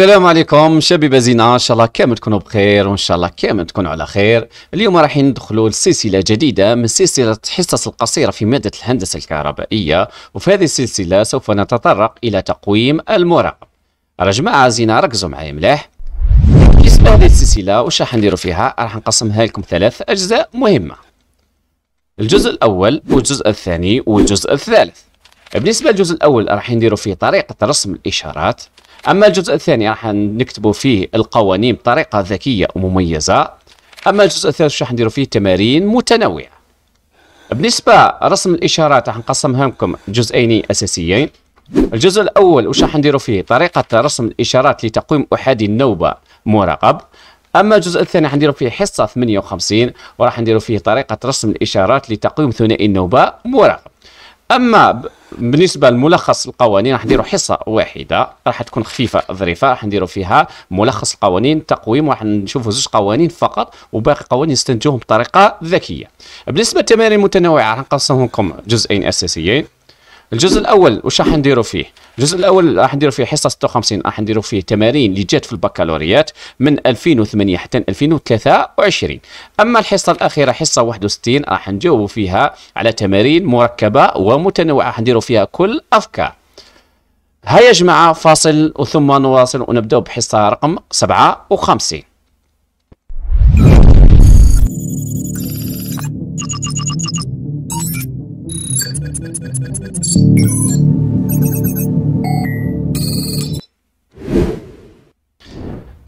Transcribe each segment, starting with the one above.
السلام عليكم شباب زينة ان شاء الله كامل تكونوا بخير وان شاء الله كامل تكونوا على خير اليوم راح ندخلوا لسلسلة جديدة من سلسلة الحصص القصيرة في مادة الهندسة الكهربائية وفي هذه السلسلة سوف نتطرق الى تقويم المراقب يا جماعة زينة ركزوا معايا مليح بالنسبة هذه السلسلة واش راح نديروا فيها راح نقسمها لكم ثلاث اجزاء مهمة الجزء الاول والجزء الثاني والجزء الثالث بالنسبة للجزء الاول راح نديروا فيه طريقة رسم الاشارات اما الجزء الثاني راح نكتبوا فيه القوانين بطريقه ذكيه ومميزه اما الجزء الثالث راح نديروا فيه تمارين متنوعه بالنسبه رسم الاشارات راح نقسمها لكم جزئين اساسيين الجزء الاول واش راح نديروا فيه طريقه رسم الاشارات لتقويم احادي النوبه مراقب اما الجزء الثاني راح نديروا فيه حصه 58 وراح نديروا فيه طريقه رسم الاشارات لتقويم ثنائي النوبه مراقب اما بالنسبه لملخص القوانين راح نديروا حصه واحده راح تكون خفيفه ظريفه راح نديروا فيها ملخص القوانين تقويم راح نشوفوا زوج قوانين فقط وباقي القوانين نستنتجوهم بطريقه ذكيه بالنسبه للتمارين المتنوعه راح نقسمهم لكم جزئين اساسيين الجزء الاول واش راح نديروا فيه الجزء الاول راح نديروا فيه حصه 56 راح نديروا فيه تمارين اللي جات في البكالوريات من 2008 حتى 2023 اما الحصه الاخيره حصه 61 راح نجاوبوا فيها على تمارين مركبه ومتنوعه راح نديروا فيها كل افكار هيا يا جماعه فاصل وثم نواصل ونبداو بحصه رقم 57 Thank you.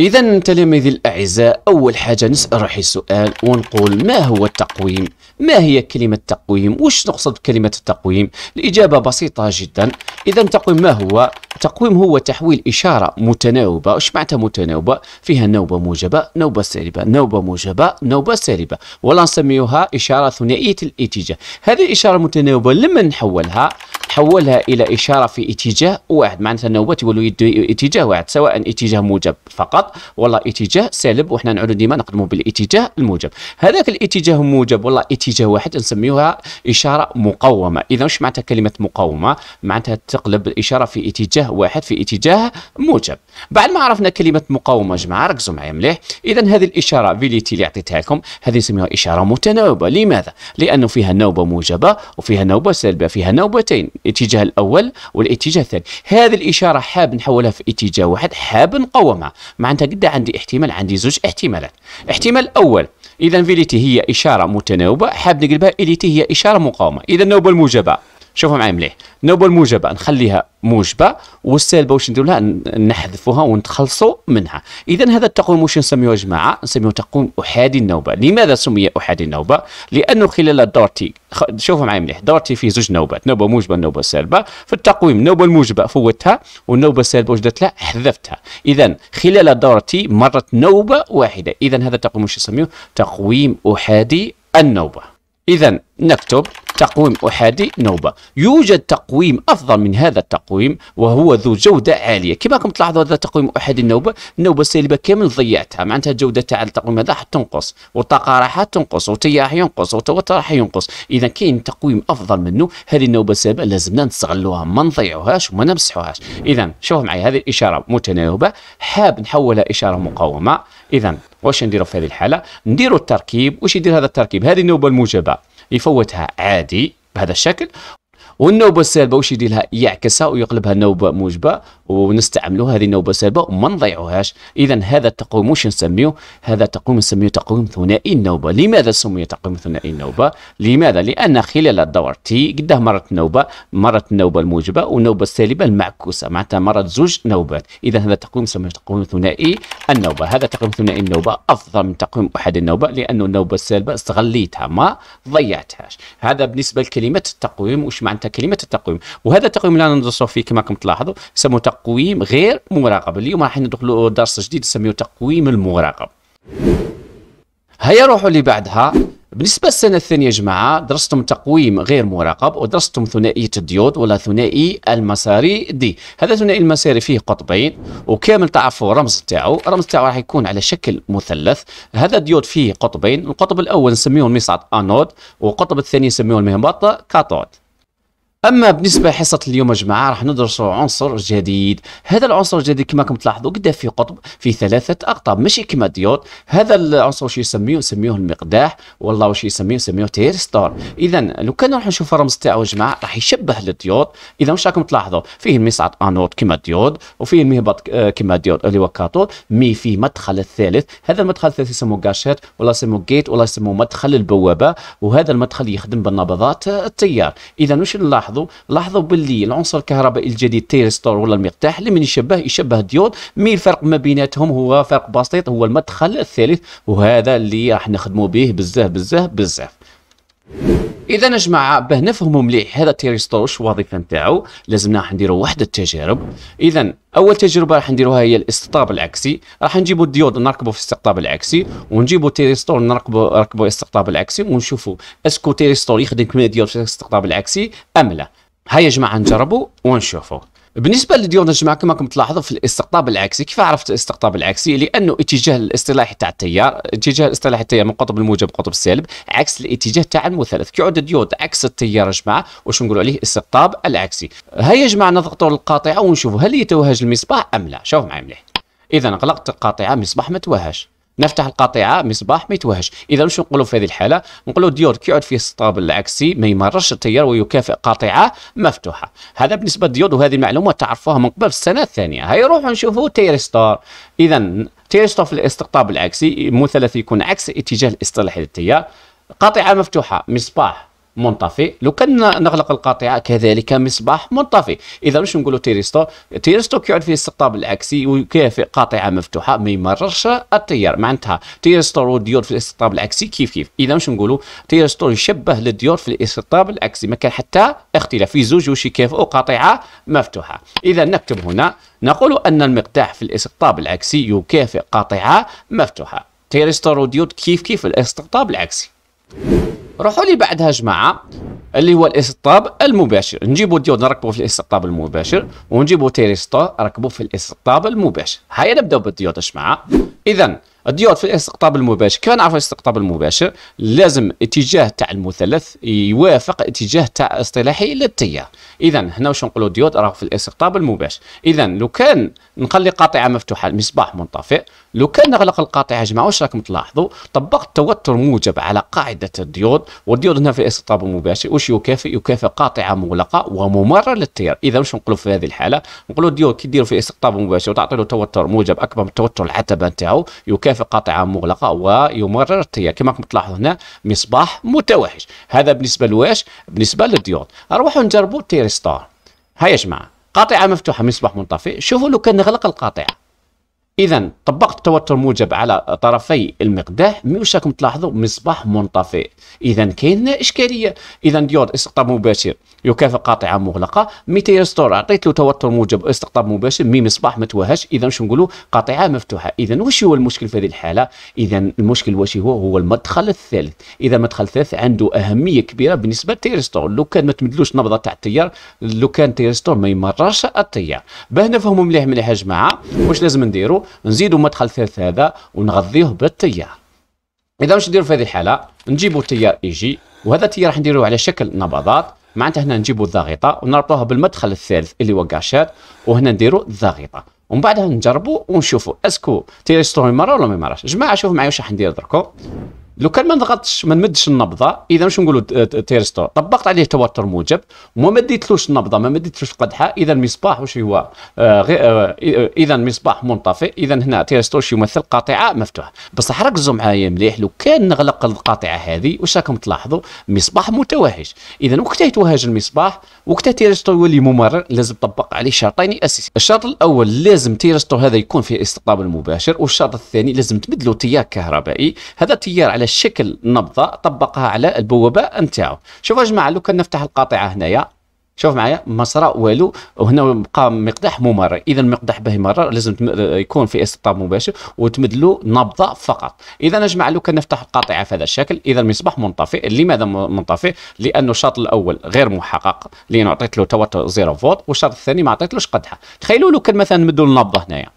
إذا تلاميذي الأعزاء أول حاجة نسأل روحي السؤال ونقول ما هو التقويم؟ ما هي كلمة تقويم؟ وش نقصد بكلمة التقويم؟ الإجابة بسيطة جدا إذا تقويم ما هو؟ التقويم هو تحويل إشارة متناوبة وش معناتها متناوبة؟ فيها نوبة موجبة نوبة سالبة نوبة موجبة نوبة سالبة ولا نسميها إشارة ثنائية الاتجاه هذه الإشارة المتناوبة لما نحولها حولها الى اشاره في اتجاه واحد معناتها النوبات يولوا اتجاه واحد سواء اتجاه موجب فقط ولا اتجاه سالب وحنا نعود ديما نقدموا بالاتجاه الموجب هذاك الاتجاه الموجب ولا اتجاه واحد نسميوها اشاره مقومه اذا واش معناتها كلمه مقومه معناتها تقلب الاشاره في اتجاه واحد في اتجاه موجب بعد ما عرفنا كلمه مقاومه جماعه ركزوا معايا مليح اذا هذه الاشاره فيليتي اللي عطيتها لكم هذه نسميوها اشاره متناوبه لماذا لانه فيها نوبه موجبه وفيها نوبه سالبه فيها نوبتين الاتجاه الاول والاتجاه الثاني هذه الاشاره حاب نحولها في اتجاه واحد حاب نقومها معناتها قد عندي احتمال عندي زوج احتمالات احتمال الاول اذا فيليتي هي اشاره متناوبه حاب نقلبها اليتي هي اشاره مقاومه اذا النوبه الموجبه شوفوا معايا مليح النوبه الموجبه نخليها موجبه والسالبه واش نديرو لها نحذفوها ونتخلصوا منها اذا هذا التقويم واش نسميوه يا جماعه نسميوه تقويم احادي النوبه لماذا سمي احادي النوبه لانه خلال دورتي شوفوا معايا مليح دورتي فيه زوج نوبات نوبه موجبه ونوبه سالبه في التقويم النوبه الموجبه فوتها والنوبه السالبه واش لها حذفتها اذا خلال دورتي مرت نوبه واحده اذا هذا التقويم واش نسميوه تقويم احادي النوبه اذا نكتب تقويم أحادي نوبة يوجد تقويم أفضل من هذا التقويم وهو ذو جودة عالية كما راكم تلاحظوا هذا تقويم أحادي النوبة النوبة السالبة كامل ضيعتها معناتها الجودة تاع التقويم هذا راح تنقص والطاقة راح تنقص والتيار ينقص والتوتر راح ينقص إذا كاين تقويم أفضل منه هذه النوبة السالبه لازمنا نستغلوها ما نضيعوهاش وما نمسحوهاش إذا شوفوا معي هذه الإشارة متناوبة حاب نحولها إشارة مقاومة إذا واش نديروا في هذه الحالة نديروا التركيب واش يدير هذا التركيب هذه النوبة الموجبة يفوتها عادي بهذا الشكل والنوبه السالبه واش يدير لها يعكسها ويقلبها نوبه موجبه ونستعملوا هذه النوبه السالبه وما نضيعوهاش اذا هذا التقويم واش نسميه هذا التقويم نسميه تقويم ثنائي النوبه لماذا سمي تقويم ثنائي النوبه لماذا لان خلال الدور تي قده مرت نوبه مرت النوبه الموجبه والنوبه السالبه المعكوسه معناتها مرت زوج نوبات اذا هذا التقويم نسميه تقويم ثنائي النوبه هذا تقويم ثنائي النوبه افضل من تقويم احد النوبه لانه النوبه السالبه استغليتها ما ضيعتهاش هذا بالنسبه لكلمه التقويم واش معناتها كلمه التقويم وهذا التقويم اللي ندرسوه فيه كما كنت تلاحظوا سموه تقويم غير مراقب اليوم راح ندخلوا درس جديد سميه تقويم المراقب هيا روحوا اللي بعدها بالنسبة للسنة الثانية يا جماعة درستم تقويم غير مراقب ودرستم ثنائية الديود ولا ثنائي المساري دي هذا ثنائي المساري فيه قطبين وكامل تعرفوا الرمز تاعو الرمز تاعو راح يكون على شكل مثلث هذا الديود فيه قطبين القطب الأول نسميه المصعد أنود والقطب الثاني نسميه المهبط كاتود اما بالنسبه لحصه اليوم يا جماعه راح ندرسوا عنصر جديد هذا العنصر الجديد كما راكم تلاحظوا قداه في قطب في ثلاثه اقطاب ماشي كما ديود هذا العنصر واش يسميه يسميه المقداح والله واش يسميه يسميه تيرستور اذا لو كان راح نشوف الرمز تاعو يا جماعه راح يشبه للديود اذا واش راكم تلاحظوا فيه المصعد انود كما ديود وفيه المهبط آه، كما ديود اللي هو كاثود مي فيه مدخل الثالث هذا المدخل الثالث يسموه غاشيت ولا يسموه جيت ولا يسموه مدخل البوابه وهذا المدخل يخدم بالنبضات آه، التيار اذا واش نلاحظ لاحظوا لاحظوا باللي العنصر الكهربائي الجديد تيرستور ولا المفتاح اللي من يشبه يشبه الديود مي الفرق ما بيناتهم هو فرق بسيط هو المدخل الثالث وهذا اللي راح نخدموا به بزاف بزاف بزاف اذا يا جماعه باه نفهموا مليح هذا التيريستور شو الوظيفه نتاعو لازمنا راح نديروا وحده التجارب اذا اول تجربه راح نديروها هي الاستقطاب العكسي راح نجيبوا الديود نركبوا في الاستقطاب العكسي ونجيبوا ستور نركبوا نركبوا الاستقطاب العكسي ونشوفوا اسكو تيريستور يخدم كما ديود في الاستقطاب العكسي ام لا هيا يا جماعه نجربوا ونشوفوا بالنسبه الجماعه كما راكم تلاحظوا في الاستقطاب العكسي كيف عرفت الاستقطاب العكسي لانه اتجاه الاصطلاحي تاع التيار اتجاه الاصطلاحي التيار من قطب الموجب قطب السالب عكس الاتجاه تاع المثلث كيعود الديود عكس التيار يا جماعه واش نقولوا عليه استقطاب العكسي هيا يا جماعه نضغطوا القاطعه ونشوفوا هل يتوهج المصباح ام لا شوف معايا مليح اذا غلقت القاطعه مصباح ما توهاش نفتح القطيعه مصباح ما يتوهش اذا واش نقولوا في هذه الحاله نقولوا ديود كيعود فيه السطاب العكسي ما يمرش التيار ويكافئ قطيعه مفتوحه هذا بالنسبه للديود وهذه المعلومه تعرفوها من قبل في السنه الثانيه هيا روحوا نشوفوا تيرستور اذا تيرستور في الاستقطاب العكسي مثلث يكون عكس اتجاه الاصطلاحي للتيار قطيعه مفتوحه مصباح منطفي لو كان نغلق القاطعه كذلك مصباح منطفي اذا واش نقولوا تيريستو تيريستو كيعود فيه السطاب العكسي وكيف قاطعه مفتوحه ما يمررش التيار معناتها تيريستو والديود في الاستقطاب العكسي كيف كيف اذا واش نقولوا تيريستو يشبه للديود في الاستقطاب العكسي ما كان حتى اختلاف في زوج واش يكافئوا قاطعه مفتوحه اذا نكتب هنا نقول ان المقداح في الاستقطاب العكسي يكافئ قاطعه مفتوحه تيريستو وديور كيف كيف الاستقطاب العكسي روحوا لي بعدها جماعه اللي هو الاستقطاب المباشر نجيبوا ديود نركبوا في الاستقطاب المباشر ونجيبوا تيريستور نركبوا في الاستقطاب المباشر هيا نبداو بالديود يا جماعه اذا الديود في الاستقطاب المباشر كيف نعرف الاستقطاب المباشر لازم اتجاه تاع المثلث يوافق اتجاه تاع اصطلاحي للتيار اذا هنا واش نقولوا ديود راه في الاستقطاب المباشر اذا لو كان نخلي قاطعه مفتوحه المصباح منطفئ لو كان نغلق القاطعه يا جماعه واش راكم تلاحظوا طبقت توتر موجب على قاعده الديود والديود هنا في الاستطراب المباشر واش يكافئ يكافئ قاطعه مغلقه وممرر للتيار اذا واش نقولوا في هذه الحاله نقولوا الديود كي يديروا في الاستطراب المباشر وتعطي له توتر موجب اكبر من توتر العتبه نتاعو يكافئ قاطعه مغلقه ويمرر التيار كما راكم تلاحظوا هنا مصباح متوحش هذا بالنسبه لواش بالنسبه للديود نروحوا نجربوا تيرستار هيا يا جماعه قاطعه مفتوحه مصباح منطفئ شوفوا لو كان نغلق القاطعه اذا طبقت التوتر الموجب على طرفي المقداح مش راكم تلاحظوا مصباح منطفئ اذا كاين اشكاليه اذا ديود استقطاب مباشر يكافئ قاطعه مغلقه ستور عطيت له توتر موجب استقطاب مباشر مي مصباح ما توهش اذا واش نقولوا قاطعه مفتوحه اذا واش هو المشكل في هذه الحاله اذا المشكل واش هو هو المدخل الثالث اذا المدخل الثالث عنده اهميه كبيره بالنسبه لتيرستور لو كان ما تمدلوش نبضه تاع التيار لو كان تيرستور ما يمررش التيار باه نفهموا مليح مليح يا جماعه واش لازم نديروا نزيدوا مدخل ثالث هذا ونغذيه بالتيار اذا واش نديروا في هذه الحاله نجيبوا التيار اي جي وهذا التيار راح نديروه على شكل نبضات معناتها هنا نجيبوا الضاغطه ونربطوها بالمدخل الثالث اللي هو كاشات وهنا نديروا الضاغطه ومن بعدها نجربوا ونشوفوا اسكو تيريستوري مره ولا ما يمرش جماعه شوفوا معايا واش راح ندير دركو لو كان ما نضغطش ما نمدش النبضه اذا واش نقولوا تيرستور طبقت عليه توتر موجب وما مديتلوش النبضه ما مديتلوش قدحه اذا المصباح واش هو آه آه اذا المصباح منطفئ اذا هنا تيرستور يمثل قاطعه مفتوحه بصح ركزوا معايا مليح لو كان نغلق القاطعه هذه واش راكم تلاحظوا مصباح متوهج اذا وقت يتوهج المصباح وقت تيرستور يولي ممرر لازم طبق عليه شرطين اساسيين الشرط الاول لازم تيرستور هذا يكون في استقطاب المباشر والشرط الثاني لازم تبدلوا تيار كهربائي هذا تيار على شكل نبضه طبقها على البوابه نتاعو شوف يا جماعه لو كان نفتح القاطعه هنايا شوف معايا ما صرا والو وهنا بقى مقداح ممرر اذا المقداح به مرر لازم يكون في استطاب مباشر وتمدلو نبضه فقط اذا يا جماعه لو كان نفتح القاطعه في هذا الشكل اذا المصباح منطفئ لماذا منطفئ لانه الشرط الاول غير محقق لانه عطيت له توتر 0 فولت والشرط الثاني ما عطيتلوش قدحه تخيلوا لو كان مثلا نمدوا النبضه هنايا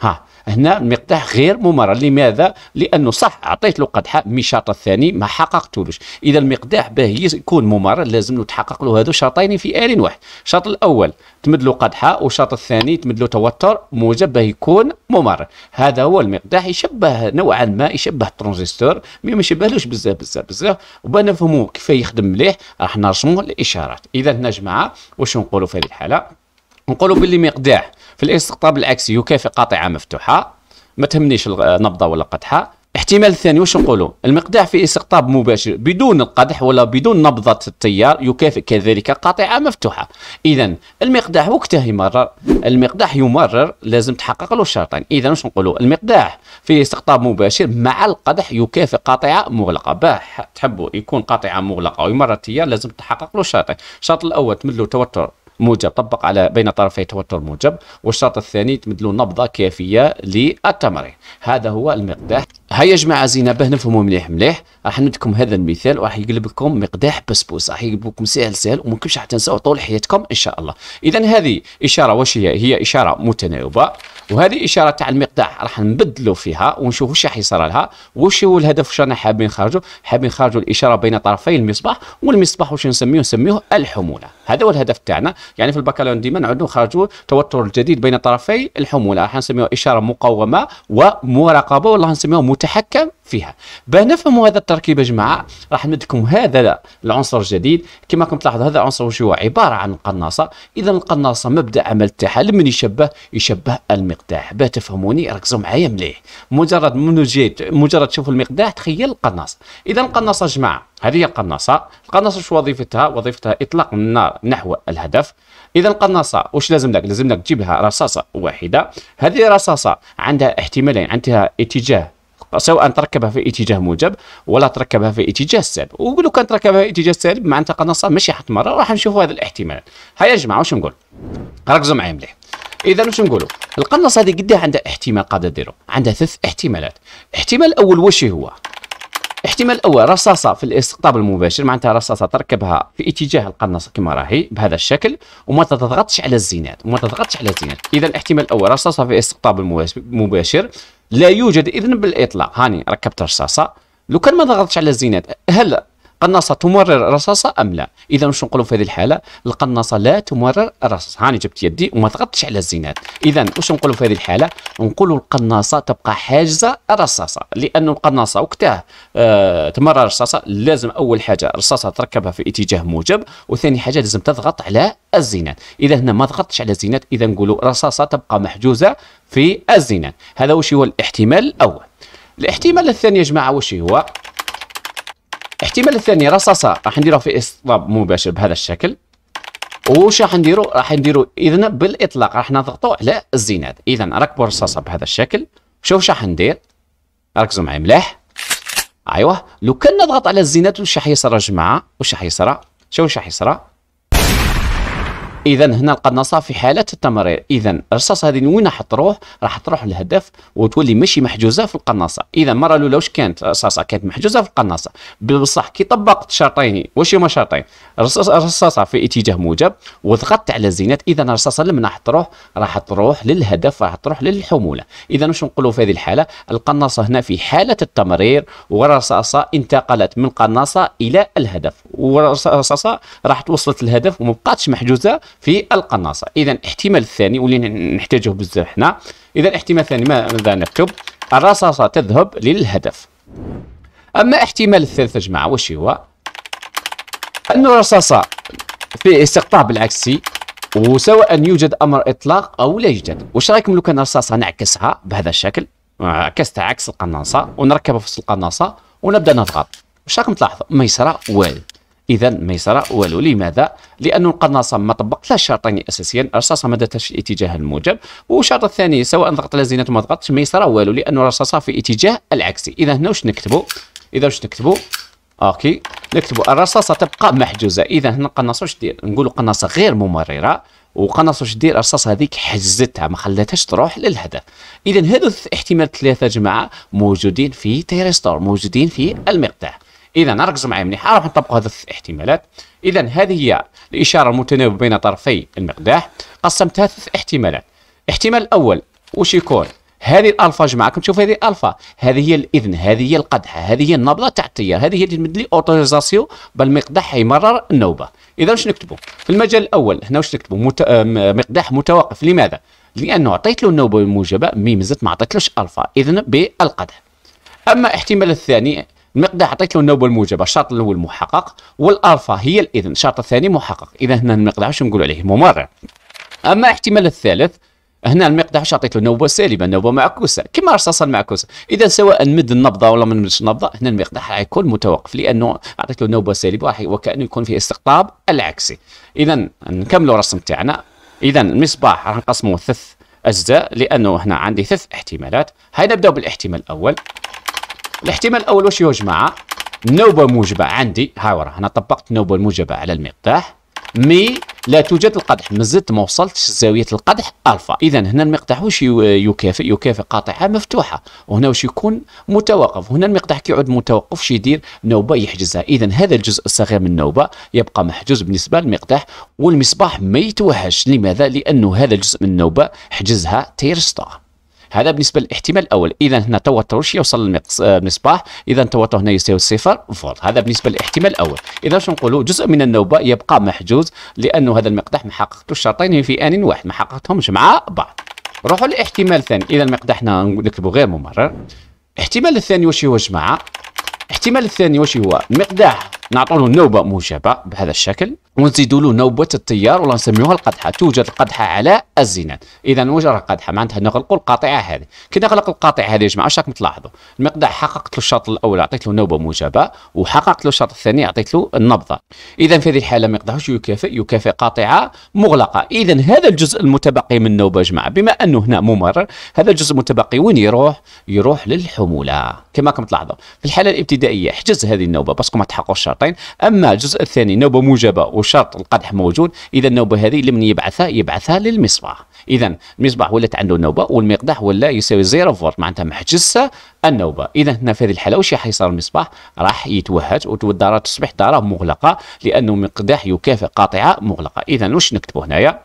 ها هنا المقداح غير ممرر لماذا لانه صح اعطيت له قدحه من المشاط الثاني ما حققتولوش اذا المقداح باه يكون ممرر لازم له تحقق له هذو شرطين في ال واحد الشرط الاول تمد له قدحه والشرط الثاني تمد له توتر موجب باه يكون ممرر هذا هو المقداح يشبه نوعا ما يشبه الترانزستور مي ما يشبهلوش بزاف بزاف بزاف وبا نفهموا كيف يخدم مليح راح نرسموا الاشارات اذا هنا جماعه واش نقولوا في هذه الحاله نقولوا باللي مقداح في الاستقطاب العكسي يكافئ قاطعه مفتوحه ما تهمنيش النبضه ولا قدحه الاحتمال الثاني واش نقولوا المقداح في استقطاب مباشر بدون القدح ولا بدون نبضة التيار يكافئ كذلك قاطعة مفتوحة اذا المقداح وقتها يمرر المقداح يمرر لازم تحقق له شرطين اذا واش نقولوا المقداح في استقطاب مباشر مع القدح يكافئ قاطعة مغلقة باه تحبوا يكون قاطعة مغلقة ويمرر التيار لازم تحقق له شرطين الشرط الاول تمد له توتر موجب طبق على بين طرفي توتر موجب والشرط الثاني تمدلو نبضه كافيه للتمرين هذا هو المقدار هيا جماعه زينبه نفهموا مليح مليح راح ندكم هذا المثال وراح يقلب لكم مقداح بسبوس راح يقلب لكم سهل سهل وما كنتش راح تنساو طول حياتكم ان شاء الله اذا هذه اشاره واش هي هي اشاره متناوبه وهذه اشاره تاع المقداح راح نبدلوا فيها ونشوفوا واش راح يصرى لها واش هو الهدف واش رانا حابين نخرجوا حابين نخرجوا الاشاره بين طرفي المصباح والمصباح واش نسميه نسميه الحموله هذا هو الهدف تاعنا يعني في البكالوريوس ديما نعودوا نخرجوا التوتر الجديد بين طرفي الحموله راح نسميه اشاره مقومه ومراقبه والله نسميه المتحكم فيها باه نفهموا هذا التركيب يا جماعه راح نمدكم هذا العنصر الجديد كما راكم تلاحظوا هذا العنصر واش هو عباره عن قناصه اذا القناصه مبدا عمل تاعها لمن يشبه يشبه المقداح باه تفهموني ركزوا معايا مليح مجرد منو جيت مجرد تشوفوا المقداح تخيل القناصه اذا القناصه يا جماعه هذه هي القناصه القناصه شو وظيفتها وظيفتها اطلاق النار نحو الهدف اذا القناصه واش لازم لك لازم لك تجيب لها رصاصه واحده هذه الرصاصه عندها احتمالين عندها اتجاه سواء تركبها في اتجاه موجب ولا تركبها في اتجاه سالب وقولوا كان تركبها في اتجاه سالب معناتها قناصه ماشي حتمرر راح نشوفوا هذا الاحتمال هيا يا جماعه واش نقول ركزوا معايا مليح اذا واش نقولوا القناصه هذه قد عندها احتمال قاعده ديرو عندها ثلاث احتمالات الاحتمال الاول واش هو الاحتمال الاول رصاصه في الاستقطاب المباشر معناتها رصاصه تركبها في اتجاه القناص كما راهي بهذا الشكل وما تضغطش على الزينات وما تضغطش على الزينات اذا الاحتمال الاول رصاصه في الاستقطاب المباشر لا يوجد اذن بالاطلاق هاني ركبت رصاصه لو كان ما ضغطتش على الزينات هل القناصه تمرر الرصاصه ام لا اذا واش نقولوا في هذه الحاله القناصه لا تمرر الرصاص هاني جبت يدي وما ضغطتش على الزينات اذا واش نقولوا في هذه الحاله نقولوا القناصه تبقى حاجزه الرصاصه لان القناصه وقتها آه تمرر الرصاصه لازم اول حاجه الرصاصه تركبها في اتجاه موجب وثاني حاجه لازم تضغط على الزينات اذا هنا ما ضغطتش على الزينات اذا نقولوا رصاصه تبقى محجوزه في الزينات هذا واش هو الاحتمال الاول الاحتمال الثاني يا جماعه واش هو الاحتمال الثاني رصاصه راح نديرها في اصطاب مباشر بهذا الشكل وش راح نديرو راح نديرو اذا بالاطلاق راح نضغطو على الزناد اذا ركبوا الرصاصه بهذا الشكل شوف شح ندير ركزوا معي ملاح ايوه لو كان نضغط على الزناد وش راح يصرى جماعه وش راح يصرى شوف وش راح يصرى اذا هنا القناصه في حاله التمرير اذا الرصاص هذه وين راح تروح راح تروح للهدف وتولي ماشي محجوزه في القناصه اذا المره الاولى واش كانت الرصاصه كانت محجوزه في القناصه بصح كي طبقت شرطين واش هما شرطين الرصاصه في اتجاه موجب وضغطت على الزينات اذا الرصاصه لما راح تروح راح تروح للهدف راح تروح للحموله اذا واش نقولوا في هذه الحاله القناصه هنا في حاله التمرير والرصاصه انتقلت من القناصه الى الهدف والرصاصه راح توصلت للهدف وما بقاتش محجوزه في القناصه اذا الاحتمال الثاني واللي نحتاجه بزاف حنا اذا الاحتمال الثاني ماذا نكتب الرصاصه تذهب للهدف اما احتمال الثالث يا جماعه واش هو ان الرصاصه في استقطاب العكسي وسواء يوجد امر اطلاق او لا يوجد واش رايكم لو كان الرصاصه نعكسها بهذا الشكل آه، عكستها عكس القناصه ونركبها في القناصه ونبدا نضغط واش راكم تلاحظوا ما يصرى والو اذا ما يصرى والو لماذا لان القناصة ما طبقت لا شرطين اساسيا الرصاصه ما داتش في الاتجاه الموجب والشرط الثاني سواء ضغط على زينه ما ضغطش ما يصرى والو لان الرصاصه في الاتجاه العكسي اذا هنا واش نكتبوا اذا واش نكتبوا اوكي نكتبوا الرصاصه تبقى محجوزه اذا هنا القناصه واش دير نقولوا قناصه غير ممرره وقناصه واش دير الرصاصه هذيك حجزتها ما خلاتهاش تروح للهدف اذا هذو احتمال ثلاثه جماعه موجودين في تيريستور موجودين في المقطع اذا نركز معي مليح راح نطبقوا هذه الاحتمالات اذا هذه هي الاشاره المتناوبه بين طرفي المقداح قسمتها ثلاث احتمالات الاحتمال الاول واش يكون هذه الالفا جماعه تشوف هذه الالفا هذه هي الاذن هذه هي القدحه هذه هي النبضه تاع التيار هذه هي اللي تمد لي اوتوريزاسيون بالمقداح يمرر النوبه اذا واش نكتبوا في المجال الاول هنا واش نكتبوا مت... مقداح متوقف لماذا لانه عطيت له النوبه الموجبه مي مازلت ما عطيتلوش الفا اذا بالقدح اما الاحتمال الثاني المقدار عطيت له النوبه الموجبه الشرط الاول محقق والالفا هي الاذن الشرط الثاني محقق اذا هنا المقدار واش نقولوا عليه ممرر اما الاحتمال الثالث هنا المقدار عطيت له نوبه سالبه نوبه معكوسه كما رصاصه المعكوسه اذا سواء مد النبضه ولا ما نمدش النبضه هنا المقدار حيكون متوقف لانه عطيت له نوبه سالبه وكانه يكون في استقطاب العكسي اذا نكملوا الرسم تاعنا اذا المصباح راح نقسمه ثلاث اجزاء لانه هنا عندي ثلاث احتمالات هاي نبداو بالاحتمال الاول الاحتمال الاول واش يجمع نوبه موجبه عندي ها ورا انا طبقت النوبه الموجبه على المقداح مي لا توجد القدح مازلت ما وصلتش زاويه القدح الفا اذا هنا المقدح واش يكافئ يكافئ قاطعه مفتوحه وهنا واش يكون متوقف هنا المقدح كيعود متوقف شي يدير نوبه يحجزها اذا هذا الجزء الصغير من النوبه يبقى محجوز بالنسبه للمقدح والمصباح ما يتوهش لماذا لانه هذا الجزء من النوبه حجزها تيرستا هذا بالنسبه للاحتمال الاول اذا هنا توتر يوصل للمصباح آه، اذا توتر هنا يساوي صفر فولت هذا بالنسبه للاحتمال الاول اذا شنو نقولوا جزء من النوبه يبقى محجوز لانه هذا المقدح ما حققتوش الشرطين في ان واحد ما حققتهمش مع بعض روحوا للاحتمال الثاني اذا المقدح هنا نكتبوا غير ممرر الاحتمال الثاني واش هو جماعه الاحتمال الثاني واش هو المقداح نعطوا له نوبه موجبه بهذا الشكل ونزيدوا له نوبه التيار ولا نسميوها القدحه توجد القدحه على الزينات اذا مجرد قدحه معناتها نغلقوا القاطعه هذه كي نغلق القاطعه هذه يا جماعه واش راكم تلاحظوا المقدار حققت له الشرط الاول عطيت له نوبه موجبه وحققت له الشرط الثاني عطيت له النبضه اذا في هذه الحاله ما يقدرش يكافئ يكافئ قاطعه مغلقه اذا هذا الجزء المتبقي من النوبه يا جماعه بما انه هنا ممرر هذا الجزء المتبقي وين يروح يروح للحموله كما راكم تلاحظوا في الحاله الابتدائيه احجز هذه النوبه باسكو ما تحققوا الشرطين اما الجزء الثاني نوبه موجبه شرط القدح موجود اذا النوبه هذه لمن يبعثها يبعثها للمصباح اذا المصباح ولات عنده نوبه والمقدح ولا يساوي زيرو فولت معناتها محجزه النوبه اذا هنا في هذه الحاله واش راح يصير المصباح راح يتوهج والداره تصبح داره مغلقه لانه مقداح يكافئ قاطعه مغلقه اذا واش نكتبوا هنايا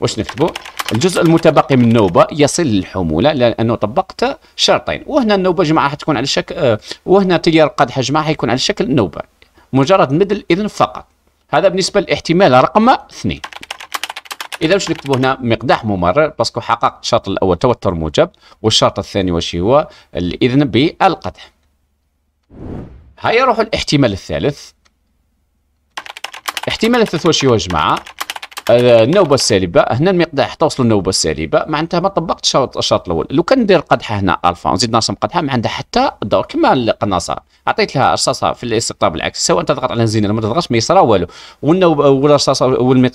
واش نكتبوا الجزء المتبقي من النوبه يصل للحموله لانه طبقت شرطين وهنا النوبه جماعه تكون على شكل آه، وهنا تيار القدح جماعه يكون على شكل نوبه مجرد مدل الاذن فقط هذا بالنسبه للاحتمال رقم اثنين اذا واش نكتبوا هنا مقداح ممرر باسكو حققت الشرط الاول توتر موجب والشرط الثاني واش هو الاذن بالقدح هيا نروحوا الاحتمال الثالث الاحتمال الثالث واش هو جماعه النوبه آه، السالبه هنا المقداح حتى وصل النوبه السالبه معناتها ما طبقتش الشرط الاول لو كان ندير قدحه هنا الفا ونزيد نرسم قدحه ما عندها حتى دور كما القناصه عطيت لها رصاصه في الاستقطاب العكسي سواء تضغط على الزينه ما تضغطش ما يصرى والو والنوبه والرصاصه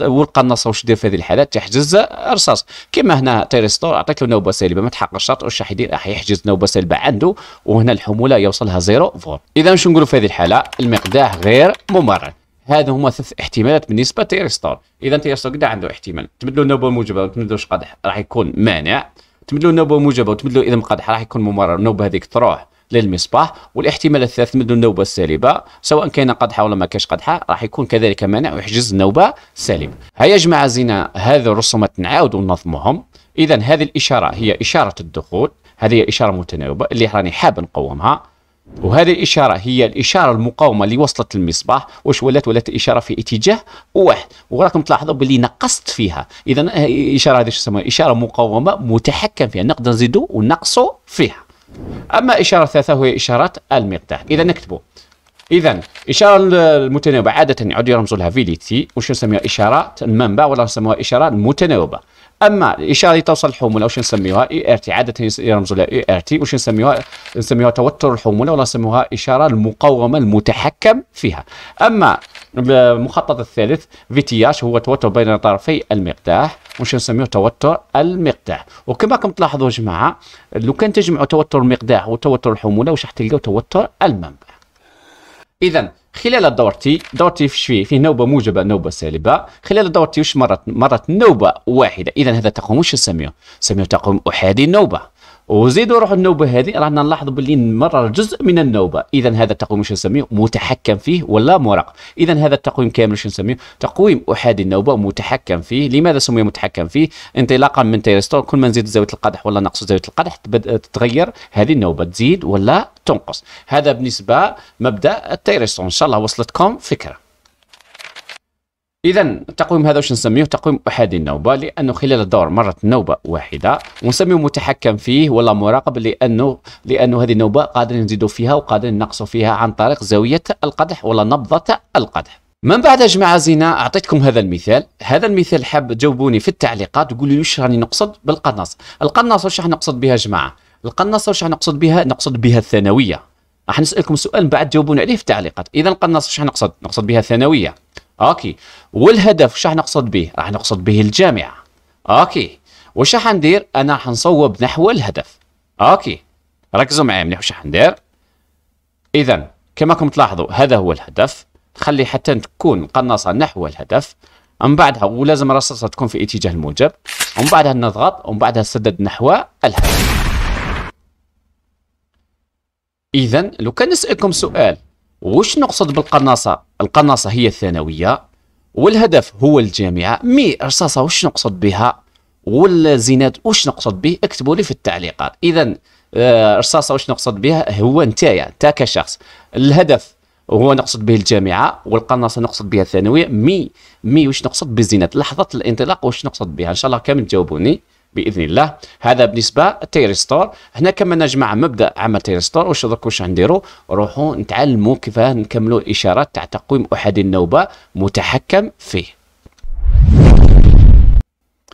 والقناصه واش دير في هذه الحالات تحجز رصاص كما هنا تيريستور عطيت له نوبه سالبه ما تحقق الشرط واش راح يدير راح يحجز نوبه سالبه عنده وهنا الحموله يوصلها زيرو فولت اذا واش نقولوا في هذه الحاله المقداح غير ممرن هذا هما ثلاث احتمالات بالنسبه تيرستور اذا تيرستور كدا عنده احتمال تبدلوا النوبه الموجبه وتبدلوا قدح راح يكون مانع تبدلوا النوبه الموجبه وتبدلوا اذا قادح راح يكون ممرر النوبه هذيك تروح للمصباح والاحتمال الثالث تمدلو النوبه السالبه سواء كان قدحه ولا ما كاش قدحه راح يكون كذلك مانع ويحجز النوبه سالبه هيا جماعه زينا هذه الرسومات نعاودوا ننظمهم اذا هذه الاشاره هي اشاره الدخول هذه هي اشاره متناوبه اللي راني حاب نقومها وهذه الإشارة هي الإشارة المقاومة اللي وصلت المصباح واش ولات ولات الإشارة في اتجاه واحد وراكم تلاحظوا باللي نقصت فيها إذا الإشارة هذه شو يسموها إشارة مقاومة متحكم فيها نقدر نزيدو ونقصو فيها أما إشارة ثلاثة هي إشارة المقدار إذا نكتبوا اذا الاشاره المتناوبه عاده يعود يرمزوا لها فيليتي وش نسميها اشارات المنبع ولا نسميها اشاره متناوبه اما الاشاره اللي توصل الحموله وش نسميها اي ار تي عاده يرمزوا لها اي ار تي وش نسميوها نسميوها توتر الحموله ولا نسميوها اشاره المقاومه المتحكم فيها اما المخطط الثالث في تي اش هو توتر بين طرفي المقداح وش نسميه توتر المقداح وكما راكم تلاحظوا يا جماعه لو كان تجمعوا توتر المقداح وتوتر الحموله وش راح تلقاو توتر المنبع اذا خلال دورتي دورتي فش فيه فيه نوبه موجبه نوبه سالبه خلال دورتي واش مرت مرت نوبه واحده اذا هذا تقوم واش نسميه نسميه تقوم احادي النوبه وزيدوا روح النوبه هذه رانا نلاحظ باللي مرر جزء من النوبه اذا هذا التقويم شنو نسميه متحكم فيه ولا مرق اذا هذا التقويم كامل شنو نسميه تقويم احادي النوبه متحكم فيه لماذا سمي متحكم فيه انطلاقا من تيرستور كل ما نزيد زاويه القدح ولا نقص زاويه القدح تتغير هذه النوبه تزيد ولا تنقص هذا بالنسبه مبدا التيرستور ان شاء الله وصلتكم فكره اذا التقويم هذا واش نسميه تقويم احادي النوبه لانه خلال الدور مرت نوبه واحده ونسميه متحكم فيه ولا مراقب لانه لانه هذه النوبه قادرين نزيدوا فيها وقادرين نقصوا فيها عن طريق زاويه القدح ولا نبضه القدح من بعد يا جماعه زينه اعطيتكم هذا المثال هذا المثال حاب تجاوبوني في التعليقات تقولوا لي واش راني نقصد بالقناص القناص واش راح نقصد بها جماعه القناص واش راح نقصد بها نقصد بها الثانويه راح نسالكم سؤال بعد تجاوبوني عليه في التعليقات اذا القناص واش راح نقصد نقصد بها الثانويه اوكي والهدف شو نقصد به راح نقصد به الجامعه اوكي وش ندير انا راح نصوب نحو الهدف اوكي ركزوا معي مليح وش ندير اذا كما كم تلاحظوا هذا هو الهدف خلي حتى تكون قناصه نحو الهدف من بعدها ولازم الرصاصه تكون في اتجاه الموجب ومن بعدها نضغط ومن بعدها سدد نحو الهدف اذا لو كان نسالكم سؤال وش نقصد بالقناصة القناصة هي الثانوية والهدف هو الجامعة مي رصاصة وش نقصد بها والزينات وش نقصد به اكتبوا لي في التعليقات اذا آه، رصاصة وش نقصد بها هو نتايا انت كشخص الهدف هو نقصد به الجامعه والقناصه نقصد بها الثانويه مي مي وش نقصد بالزينات لحظه الانطلاق وش نقصد بها ان شاء الله كامل تجاوبوني باذن الله هذا بالنسبه تيريستور هنا كما نجمع مبدا عمل تيريستور واش درك واش نديرو روحو نتعلمو كيفاه نكملو الاشارات تاع تقويم احد النوبه متحكم فيه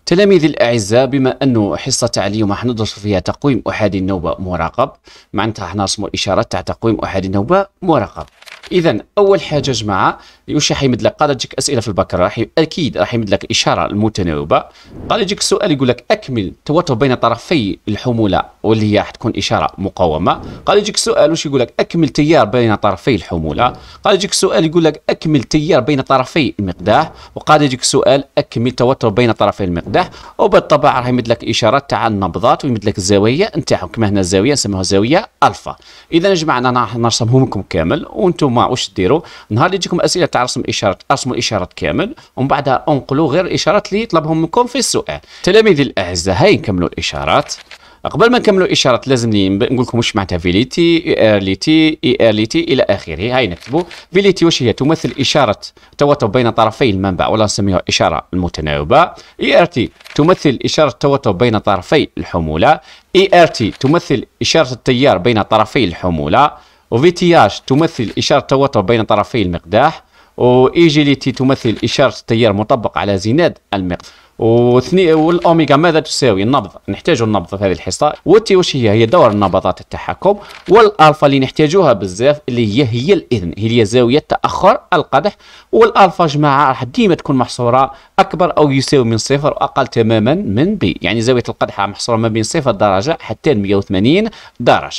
تلاميذي الاعزاء بما انه حصه تاع اليوم راح ندرسوا فيها تقويم احادي النوبه مراقب معناتها راح نرسموا الاشارات تاع تقويم احادي النوبه مراقب اذا اول حاجه جماعه واش راح يمد لك قال تجيك اسئله في البكره راح اكيد راح يمد لك الاشاره المتناوبه قال يجيك سؤال يقول لك اكمل توتر بين طرفي الحموله واللي هي راح تكون اشاره مقاومه قال يجيك سؤال واش يقول لك اكمل تيار بين طرفي الحموله قال يجيك سؤال يقول لك اكمل تيار بين طرفي المقداح وقال يجيك سؤال اكمل توتر بين طرفي المقداح وبالطبع راح يمد لك اشارات تاع النبضات ويمد لك الزوايا نتاعهم كما هنا الزاويه نسموها زاويه الفا اذا يا جماعه انا راح نرسمهم لكم كامل وانتم وما واش ديروا نهار اللي تجيكم اسئله تاع رسم اشارات ارسموا الاشارات كامل ومن بعدها انقلوا غير الاشارات اللي يطلبهم منكم في السؤال تلاميذي الاعزاء هاي نكملوا الاشارات قبل ما نكملوا الاشارات لازم نقول لكم واش معناتها فيليتي ايرليتي ايرليتي الى اخره هاي نكتبوا فيليتي واش هي تمثل اشاره توتر بين طرفي المنبع ولا نسميها اشاره المتناوبه ايرتي e تمثل اشاره توتر بين طرفي الحموله ايرتي e تمثل اشاره التيار بين طرفي الحموله وفيتياج تمثل إشارة توتر بين طرفي المقداح وإيجيليتي تمثل إشارة التيار مطبق على زناد المقداح وثني والاوميغا ماذا تساوي النبض نحتاج النبض في هذه الحصه والتي واش هي هي دور النبضات التحكم والالفا اللي نحتاجوها بزاف اللي هي هي الاذن هي زاويه تاخر القدح والالفا جماعه راح ديما تكون محصوره اكبر او يساوي من صفر واقل تماما من بي يعني زاويه القدح محصوره ما بين صفر درجه حتى 180 درجه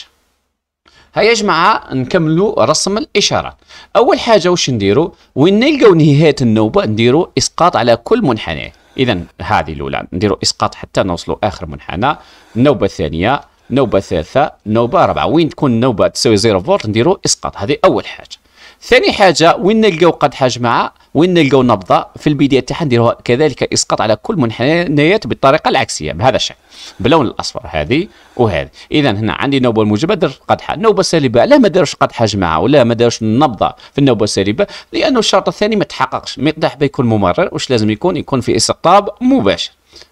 هيا جماعه نكملوا رسم الاشارات اول حاجه واش نديروا وين نلقاو نهايه النوبه نديروا اسقاط على كل منحنى اذا هذه الاولى نديروا اسقاط حتى نوصلوا اخر منحنى النوبه الثانيه نوبه ثالثه نوبه رابعه وين تكون النوبه تساوي 0 فولت نديروا اسقاط هذه اول حاجه ثاني حاجه وين نلقاو قدحه جماعه وين نلقاو نبضه في البدايه تاعها نديروها كذلك اسقاط على كل منحنيات بالطريقه العكسيه بهذا الشكل باللون الاصفر هذه وهذه اذا هنا عندي نوبه موجبه درت قدحه نوبه سالبه لا ما داروش قدحه جماعه ولا ما داروش نبضه في النوبه السالبه لانه الشرط الثاني ما تحققش مقدح بيكون ممرر واش لازم يكون يكون في استقطاب مباشر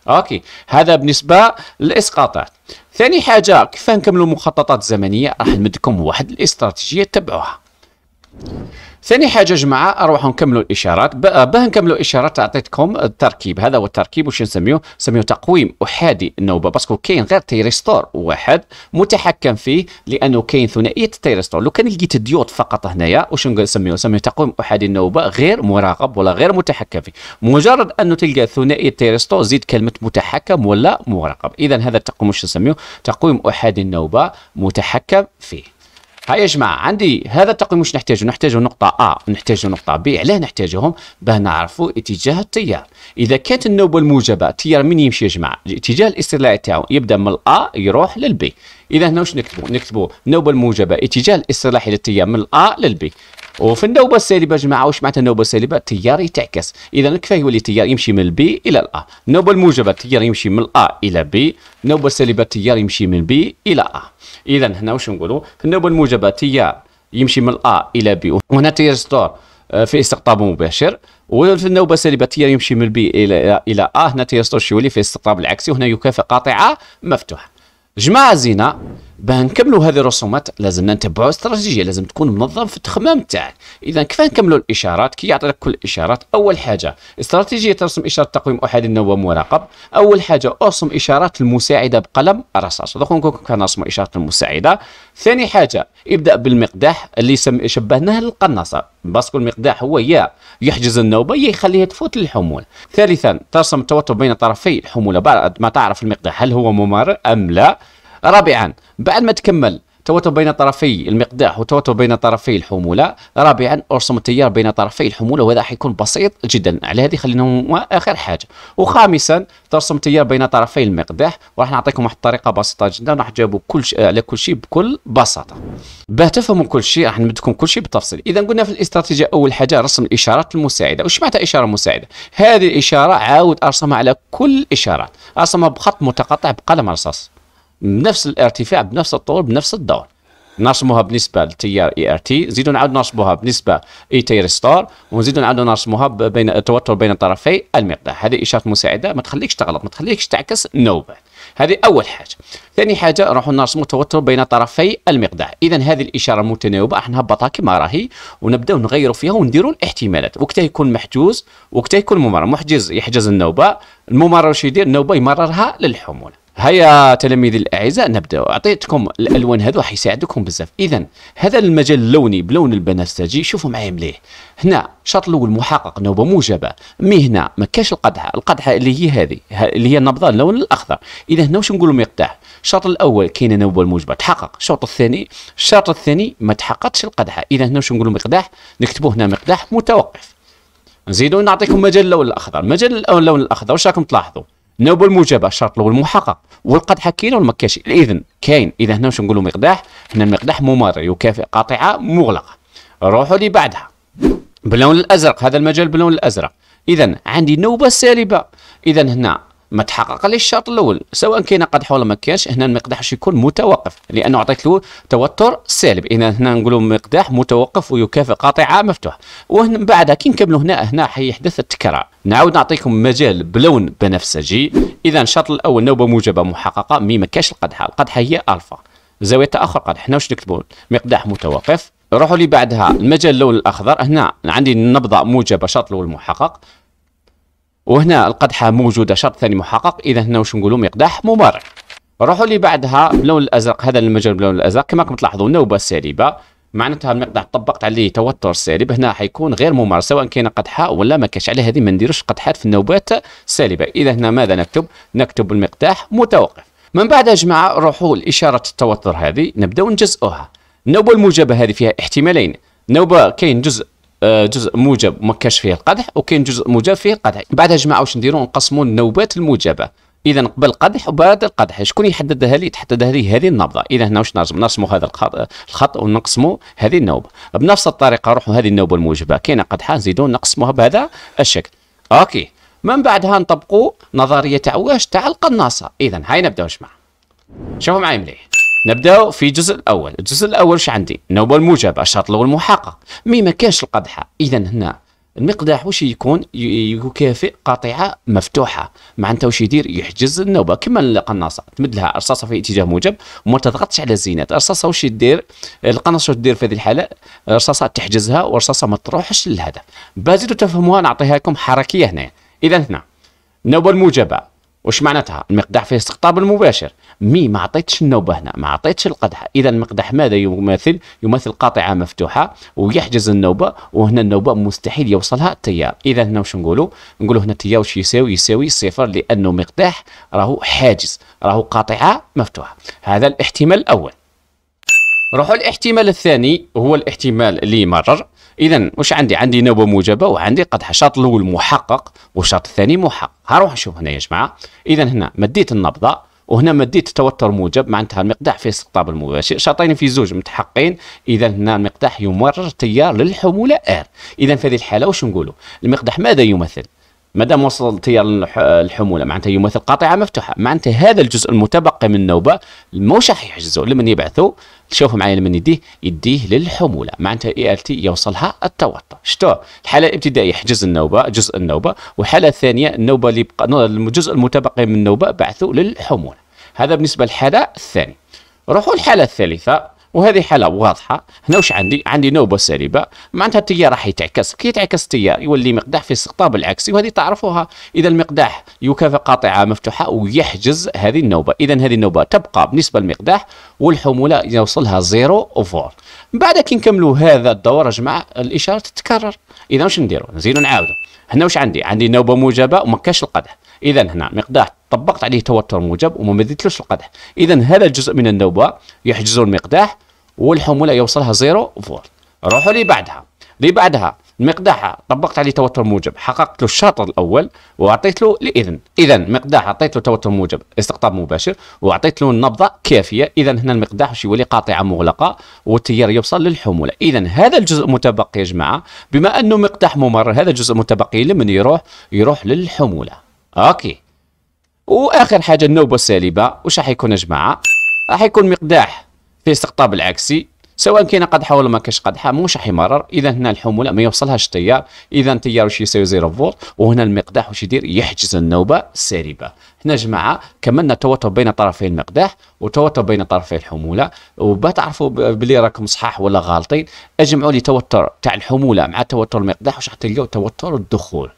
اوكي هذا بالنسبه للاسقاطات ثاني حاجه كيف نكملوا المخططات الزمنيه راح نمدكم واحد الاستراتيجيه تبعوها ثاني حاجه جماعه اروحوا نكملوا الاشارات باه نكملوا الاشارات اعطيتكم التركيب هذا هو التركيب واش نسميوه نسميوه تقويم احادي النوبه باسكو كاين غير تيريستور واحد متحكم فيه لانه كاين ثنائيه التيريستور لو كان لقيت ديوت فقط هنايا واش نسميوه نسميوه تقويم احادي النوبه غير مراقب ولا غير متحكم فيه مجرد انه تلقى ثنائيه التيريستور زيد كلمه متحكم ولا مراقب اذا هذا التقويم واش نسميوه تقويم احادي النوبه متحكم فيه ها يا جماعه عندي هذا التقويم واش نحتاجه نحتاجه نقطه ا نحتاجه نقطه بي علاه نحتاجهم باه نعرفوا اتجاه التيار اذا كانت النوبه الموجبه التيار من يمشي يا جماعه الاتجاه الاستطلاعي تاعو يبدا من الا يروح للبي اذا هنا واش نكتبوا نكتبوا النوبه الموجبه اتجاه الاستطلاعي للتيار من الا للبي وفي النوبه السالبه جماعه واش معناتها النوبه السالبه التيار يتعكس اذا الكفاء يولي التيار يمشي من البي الى الا النوبه الموجبه التيار يمشي من الا الى بي النوبه السالبه التيار يمشي من بي الى ا اذا هنا واش نقولوا في النوبه الموجبه التيار يمشي من الا الى بي وهنا ستور آه، في استقطاب مباشر وفي النوبه السالبه التيار يمشي من بي الى الى ا هنا تيستور يولي في استقطاب العكسي وهنا يكافئ قاطعه مفتوحه جماعه زينه باه نكملوا هذه الرسومات لازمنا نتبعوا استراتيجيه لازم تكون منظم في التخمام تاعك اذا كيف نكملوا الاشارات كي يعطي لك كل الاشارات اول حاجه استراتيجيه ترسم اشاره تقويم احادي هو مراقب اول حاجه ارسم اشارات المساعده بقلم رصاص دوك نكون كنرسموا اشاره المساعده ثاني حاجه ابدا بالمقداح اللي شبهناه للقناصه باسكو المقداح هو يا يحجز النوبه يا يخليها تفوت للحمول ثالثا ترسم التوتر بين طرفي الحموله بعد ما تعرف المقداح هل هو ممرر ام لا رابعا بعد ما تكمل توتر بين طرفي المقداح وتوتر بين طرفي الحموله رابعا ارسم التيار بين طرفي الحموله وهذا حيكون بسيط جدا على هذه خلينا اخر حاجه وخامسا ترسم التيار بين طرفي المقداح وراح نعطيكم واحد الطريقه بسيطه جدا راح تجاوبوا كل ش... على كل شيء بكل بساطه باه تفهموا كل شيء راح نمدكم كل شيء بالتفصيل اذا قلنا في الاستراتيجيه اول حاجه رسم الاشارات المساعده وش معناتها اشاره مساعده هذه الاشاره عاود ارسمها على كل الاشارات ارسمها بخط متقطع بقلم رصاص بنفس الارتفاع بنفس الطول بنفس الدور نرسموها بالنسبه للتيار اي ار تي نزيدوا نعاود نرسموها بالنسبه اي تي ريستور ونزيدوا نعاودو نرسموها بين التوتر بين طرفي المقطع هذه اشاره مساعده ما تخليكش تغلط ما تخليكش تعكس نوبه هذه اول حاجه ثاني حاجه نروحوا نرسموا التوتر بين طرفي المقدار اذا هذه الاشاره المتناوبه راح نهبطها كما راهي ونبداو نغيروا فيها ونديروا الاحتمالات وقتها يكون محجوز وقتها يكون ممرر محجز يحجز النوبه الممرر واش يدير النوبه يمررها للحموله هيا تلاميذي الاعزاء نبدا اعطيتكم الالوان هذو راح يساعدكم بزاف اذا هذا المجال اللوني بلون البنفسجي شوفوا معايا مليح هنا الشرط الاول محقق نوبه موجبه مي هنا ما كاش القدحه القدحه اللي هي هذه اللي هي النبضه اللون الاخضر اذا هنا واش نقولوا مقداح الشرط الاول كاينه نوبه موجبه تحقق الشرط الثاني الشرط الثاني ما تحققش القدحه اذا هنا واش نقولوا مقداح نكتبوا هنا مقداح متوقف نزيدوا نعطيكم مجال اللون الاخضر مجال اللون الاخضر واش راكم تلاحظوا نوبة الموجبه الشرط الاول محقق والقدحة حكينا وما مكاينش الاذن كاين اذا هنا واش نقولوا مقداح هنا المقداح ممرر يكافئ قاطعه مغلقه روحوا لي بعدها باللون الازرق هذا المجال باللون الازرق اذا عندي نوبه سالبه اذا هنا ما تحقق ليش الشرط الاول سواء كاين قدح ولا ما كانش هنا المقداح يكون متوقف لانه عطيت له توتر سالب اذا هنا نقولوا مقداح متوقف ويكافئ قاطعه مفتوح وهنا بعد كي نكملوا هنا هنا حيحدث التكرار نعاود نعطيكم مجال بلون بنفسجي اذا الشرط الاول نوبه موجبه محققه مي ما كاش القدحه القدحه هي الفا زاويه تاخر قدح هنا واش نكتبوا مقداح متوقف روحوا لي بعدها المجال اللون الاخضر هنا عندي النبضه موجبه شرط الاول محقق وهنا القدحه موجوده شرط ثاني محقق اذا هنا واش نقولوا مقداح مبارك روحوا اللي بعدها باللون الازرق هذا المجال باللون الازرق كما راكم تلاحظوا نوبه سالبه معناتها المقداح طبقت عليه توتر سالب هنا حيكون غير ممارس سواء كان قدحه ولا ما كانش على هذه ما نديروش قدحات في النوبات السالبه اذا هنا ماذا نكتب نكتب المقداح متوقف من بعد يا جماعه روحوا لاشاره التوتر هذه نبداو نجزئوها النوبه الموجبه هذه فيها احتمالين نوبه كاين جزء آه، جزء موجب ما كاش فيه القدح وكاين جزء موجب فيه القدح بعدها جماعه واش نديروا نقسموا النوبات الموجبه اذا قبل القدح وبعد القدح شكون يحددها لي تحددها لي هذه النبضه اذا هنا واش نرسم نرسموا هذا الخط ونقسموا هذه النوبه بنفس الطريقه نروحوا هذه النوبه الموجبه كاينه قدحه نزيدوا نقسموها بهذا الشكل اوكي من بعدها نطبقوا نظريه تاع واش تاع القناصه اذا هاي نبداو جماعه شوفوا معايا مليح نبداو في الجزء الاول الجزء الاول شو عندي النوبه الموجبه الشرط الاول محقق مي ما كانش القدحه اذا هنا المقداح واش يكون يكافئ قاطعه مفتوحه معناتها واش يدير يحجز النوبه كما القناصه تمد لها رصاصه في اتجاه موجب وما تضغطش على الزينات الرصاصه واش يدير القناصه واش دير في هذه الحاله رصاصه تحجزها ورصاصه ما تروحش للهدف بازيدو تفهموها نعطيها لكم حركيه هنا اذا هنا النوبه الموجبه واش معناتها المقدح فيه استقطاب المباشر مي ما عطيتش النوبه هنا ما عطيتش القدح اذا المقدح ماذا يمثل يمثل قاطعه مفتوحه ويحجز النوبه وهنا النوبه مستحيل يوصلها التيار اذا هنا واش نقولوا نقولوا هنا التيار واش يساوي يساوي صفر لانه مقداح راهو حاجز راهو قاطعه مفتوحه هذا الاحتمال الاول روحوا الاحتمال الثاني هو الاحتمال اللي مرر اذا واش عندي عندي نوبه موجبه وعندي قدح الشرط الاول محقق والشرط الثاني محقق ها روح نشوف هنا يا جماعه اذا هنا مديت النبضه وهنا مديت توتر موجب معناتها المقداح في استقطاب المباشر شرطين في زوج متحققين اذا هنا المقداح يمرر تيار للحموله ار اذا في هذه الحاله واش نقولوا المقداح ماذا يمثل ما دام وصل التيار الحموله معناته يمثل قاطعه مفتوحه معناته هذا الجزء المتبقي من النوبه موش راح يحجزوا لمن يبعثوا شوفوا معايا لمن يديه يديه للحموله معناته اي ال تي يوصلها التوتر شتو الحاله الابتدائيه يحجز النوبه جزء النوبه والحاله الثانيه النوبه اللي بقى الجزء المتبقي من النوبه بعثوا للحموله هذا بالنسبه للحاله الثانيه روحوا الحاله الثالثه وهذه حالة واضحة هنا واش عندي عندي نوبة سالبة معناتها التيار راح يتعكس كي يتعكس التيار يولي مقداح في استقطاب العكسي وهذه تعرفوها إذا المقداح يكافئ قاطعة مفتوحة ويحجز هذه النوبة إذا هذه النوبة تبقى بالنسبة للمقداح والحمولة يوصلها زيرو فولت من بعد كي نكملوا هذا الدور جماعة الإشارة تتكرر إذا واش نديروا نزيدوا نعاودوا هنا واش عندي عندي نوبة موجبة وما كاش القدح إذا هنا مقداح طبقت عليه توتر موجب وما مديتلوش القدح اذا هذا الجزء من النوبه يحجزوا المقداح والحموله يوصلها زيرو فولت روحوا لي بعدها لي بعدها مقداحها طبقت عليه توتر موجب حققت له الشاطر الاول واعطيت له الاذن اذا مقداح اعطيت له توتر موجب استقطاب مباشر واعطيت له النبضه كافيه اذا هنا المقداح باش يولي قاطعه مغلقه والتيار يوصل للحموله اذا هذا الجزء متبقي يا جماعه بما انه مقداح ممرر هذا الجزء متبقي لمن يروح يروح للحموله اوكي واخر حاجه النوبه السالبه واش راح يكون يا جماعه راح يكون مقداح في استقطاب العكسي سواء كاين قدحه ولا ما كاش قدحه مش راح يمرر اذا هنا الحموله ما يوصلهاش التيار اذا التيار واش يساوي زيرو فولت وهنا المقداح واش يدير يحجز النوبه السالبه هنا جماعه كملنا التوتر بين طرفي المقداح وتوتر بين طرفي الحموله وبتعرفوا بلي راكم صحاح ولا غالطين اجمعوا لي توتر تاع الحموله مع توتر المقداح واش راح تلقاو توتر الدخول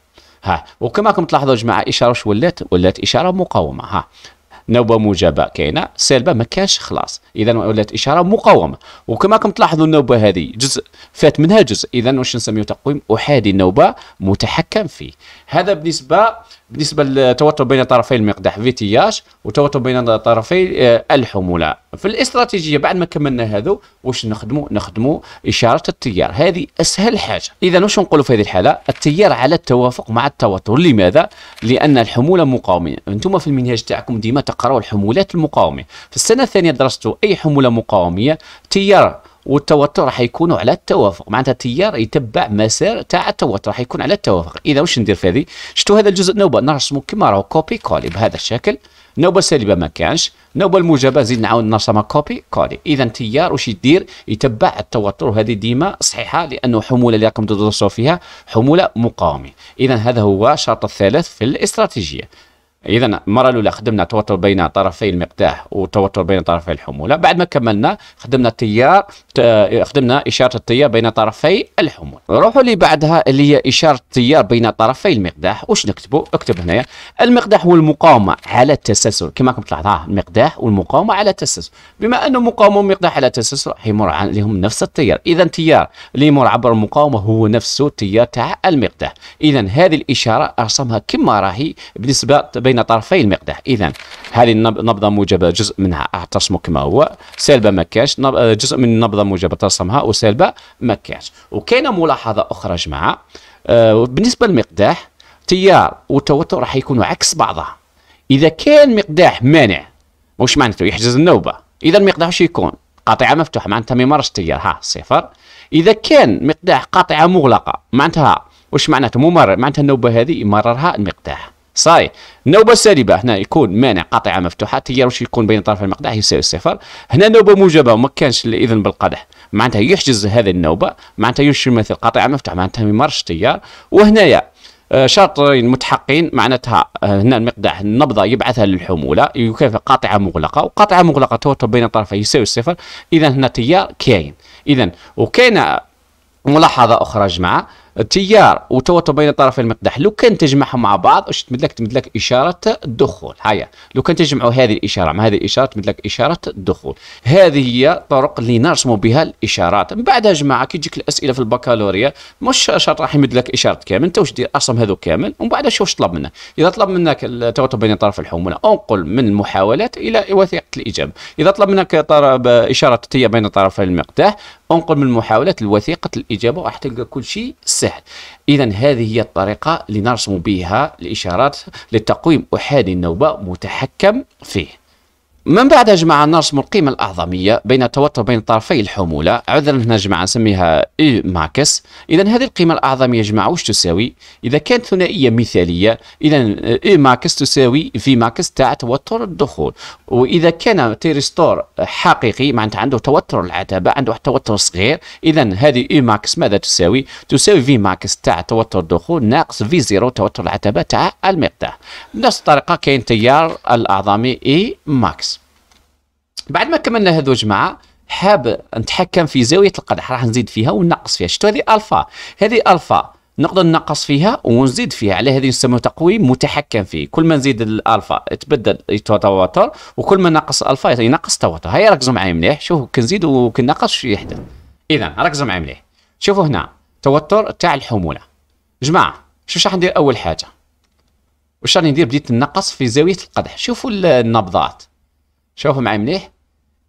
ها وكما راكم تلاحظوا جماعه اشاره واش ولات ولات اشاره مقاومه ها نوبه موجبه كاينه سالبه ما كانش خلاص اذا ولات اشاره مقاومه وكما راكم تلاحظوا النوبه هذه جزء فات منها جزء اذا واش نسميه تقويم احادي النوبه متحكم فيه هذا بالنسبه بالنسبه للتوتر بين طرفي المقدح فيتياج وتوتر بين طرفي آه، الحموله في الاستراتيجيه بعد ما كملنا هذو واش نخدموا نخدموا اشاره التيار هذه اسهل حاجه اذا واش نقولوا في هذه الحاله التيار على التوافق مع التوتر لماذا لان الحموله مقاومه انتم في المنهاج تاعكم ديما تقراوا الحمولات المقاومه في السنه الثانيه درستوا اي حموله مقاومه تيار والتوتر راح يكونوا على التوافق معناتها التيار يتبع مسار تاع التوتر راح يكون على التوافق اذا واش ندير في هذه شفتوا هذا الجزء نوبه نرسمه كما راهو كوبي كولي بهذا الشكل نوبه سالبه ما كانش نوبه الموجبه زيد نعاود نرسمها كوبي كولي اذا التيار واش يدير يتبع التوتر وهذه ديما صحيحه لانه حموله اللي راكم تدرسوا فيها حموله مقاومه اذا هذا هو الشرط الثالث في الاستراتيجيه اذا المره الاولى خدمنا توتر بين طرفي المقداح وتوتر بين طرفي الحموله بعد ما كملنا خدمنا التيار خدمنا اشاره التيار بين طرفي الحموله نروحوا اللي بعدها اللي هي اشاره التيار بين طرفي المقداح واش نكتبوا اكتب هنايا المقداح والمقاومه على التسلسل كما راكم تلاحظوها المقداح والمقاومه على التسلسل بما انه مقاومه ومقداح على التسلسل حيمر عليهم نفس التيار اذا التيار اللي يمر عبر المقاومه هو نفسه التيار تاع المقداح اذا هذه الاشاره ارسمها كما راهي بالنسبه بين طرفي المقداح اذا هذه النبضه موجبه جزء منها ترسمه كما هو سالبه ما كانش آه، جزء من النبضه موجبه ترسمها وسالبه ما كانش وكاينه ملاحظه اخرى جماعه آه بالنسبه للمقداح تيار والتوتر راح يكونوا عكس بعضها اذا كان مقداح مانع واش معناته يحجز النوبه اذا المقداح واش يكون قاطعه مفتوحه معناتها ما يمرش التيار ها صفر اذا كان مقداح قاطعه مغلقه معناتها واش معناته ممرر معناتها النوبه هذه يمررها المقداح صاي نوبه سالبه هنا يكون مانع قاطعه مفتوحه تيار واش يكون بين طرفي المقدح يساوي صفر هنا نوبه موجبه وما كانش الاذن بالقدح معناتها يحجز هذه النوبه معناتها ينشر مثل قاطعه مفتوحه معناتها ما يمرش تيار وهنايا آه، شرطين متحقين معناتها آه، هنا المقدح النبضه يبعثها للحموله يكافئ قاطعه مغلقه وقاطعه مغلقه توتر بين طرفي يساوي الصفر اذا هنا تيار كاين اذا وكاين ملاحظه اخرى جماعه التيار والتوتر بين طرفي المقدح لو كان تجمعهم مع بعض واش تمد لك تمد لك اشاره الدخول هيا لو كان تجمعوا هذه الاشاره مع هذه الاشاره تمد لك اشاره الدخول هذه هي طرق اللي نرسموا بها الاشارات من بعدها جماعه كي تجيك الاسئله في البكالوريا مش شرط راح يمد لك اشاره كامل انت واش دير ارسم هذو كامل ومن بعد شوف طلب منك اذا طلب منك التوتر بين طرف الحموله انقل من المحاولات الى وثيقه الاجابه اذا طلب منك اشاره التيار بين طرفي المقدح انقل من محاولات الوثيقة الإجابة راح تلقى كل شيء سهل إذا هذه هي الطريقة اللي نرسم بها الإشارات لتقويم أحادي النوبة متحكم فيه من بعدها جماعة نرسم القيمة الأعظمية بين التوتر بين طرفي الحمولة عذرا هنا جماعة نسميها إي ماكس إذا هذه القيمة الأعظمية جماعة واش تساوي إذا كانت ثنائية مثالية إذا إي ماكس تساوي في ماكس تاع توتر الدخول وإذا كان تيريستور حقيقي معناتها عنده توتر العتبة عنده واحد توتر صغير إذا هذه إي ماكس ماذا تساوي؟ تساوي في ماكس تاع توتر الدخول ناقص في زيرو توتر العتبة تاع المقدار نفس الطريقة كاين تيار الأعظمي إي ماكس بعد ما كملنا هذو جماعه حاب نتحكم في زاويه القدح راح نزيد فيها وننقص فيها شفتوا هذه الفا هذه الفا نقدر ننقص فيها ونزيد فيها على هذه نسموه تقويم متحكم فيه كل ما نزيد الالفا يتبدل التوتر وكل ما نقص الفا ينقص التوتر هيا ركزوا معي مليح شوفوا كنزيد وكنقص شو يحدث اذا ركزوا معي مليح شوفوا هنا توتر تاع الحموله جماعه شو راح ندير اول حاجه واش راني ندير بديت ننقص في زاويه القدح شوفوا النبضات شوفوا معي مليح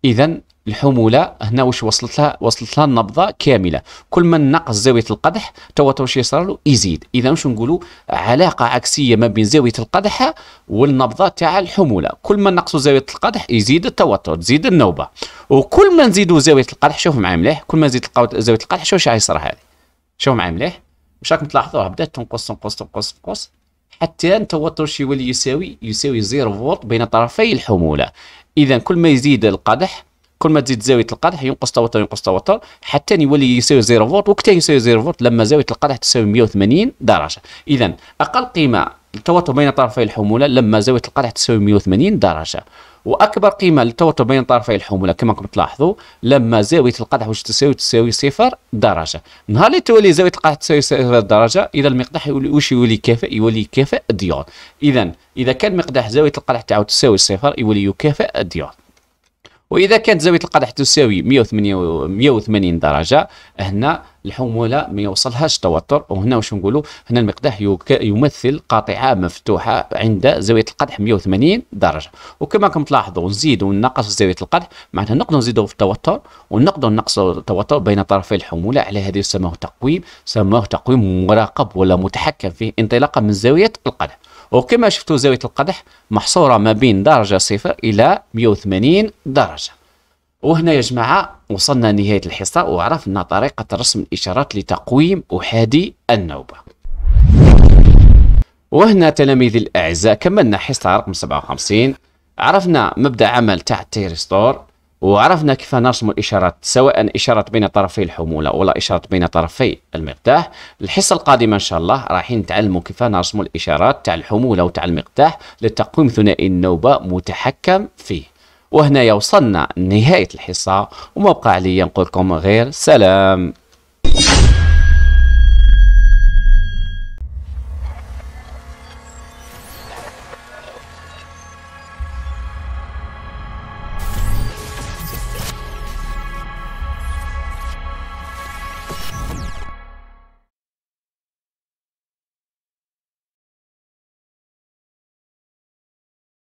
اذا الحموله هنا واش وصلت لها وصلت لها النبضه كامله كل ما نقص زاويه القدح تو واش يصرى له يزيد اذا واش نقولوا علاقه عكسيه ما بين زاويه القدح والنبضه تاع الحموله كل ما نقصوا زاويه القدح يزيد التوتر تزيد النوبه وكل ما نزيدوا زاويه القدح شوف معايا مليح كل ما نزيد زاويه القدح شوف واش يصرى هذه شوف معايا مليح واش راكم تلاحظوها بدات تنقص تنقص تنقص تنقص حتى التوتر شي يولي يساوي يساوي زيرو فولت بين طرفي الحموله اذا كل ما يزيد القدح كل ما تزيد زاويه القدح ينقص توتر ينقص توتر حتى يولي يساوي 0 فولت وقتها يساوي 0 فولت لما زاويه القدح تساوي 180 درجه اذا اقل قيمه التوتر بين طرفي الحموله لما زاويه القدح تساوي 180 درجه واكبر قيمه للتوتر بين طرفي الحموله كما راكم تلاحظوا لما زاويه القدح واش تساوي تساوي صفر درجه نهار اللي تولي زاويه القدح تساوي صفر درجه اذا المقدح واش يولي كافئ يولي كافئ ديون اذا اذا كان مقدح زاويه القدح تاعو تساوي صفر يولي يكافئ الديون واذا كانت زاويه القدح تساوي 180 درجه هنا الحموله ما يوصلهاش التوتر وهنا واش نقولوا هنا المقدح يمثل قاطعه مفتوحه عند زاويه القدح 180 درجه وكما راكم تلاحظوا نزيد وننقص زاويه القدح معناتها نقدر نزيدوا في التوتر ونقدر نقصوا التوتر بين طرفي الحموله على هذا يسموه تقويم سموه تقويم مراقب ولا متحكم فيه انطلاقا من زاويه القدح وكما شفتوا زاوية القدح محصورة ما بين درجة صفر إلى 180 درجة وهنا يا جماعة وصلنا نهاية الحصة وعرفنا طريقة رسم الإشارات لتقويم أحادي النوبة وهنا تلاميذي الأعزاء كملنا حصة رقم 57 عرفنا مبدأ عمل تاع ستور وعرفنا كيف نرسم الإشارات سواء إشارة بين طرفي الحمولة ولا إشارة بين طرفي المقداح الحصة القادمة إن شاء الله رايحين نتعلموا كيف نرسم الإشارات تاع الحمولة وتاع المقداح لتقويم ثنائي النوبة متحكم فيه وهنا وصلنا لنهاية الحصة وما بقى عليا نقول لكم غير سلام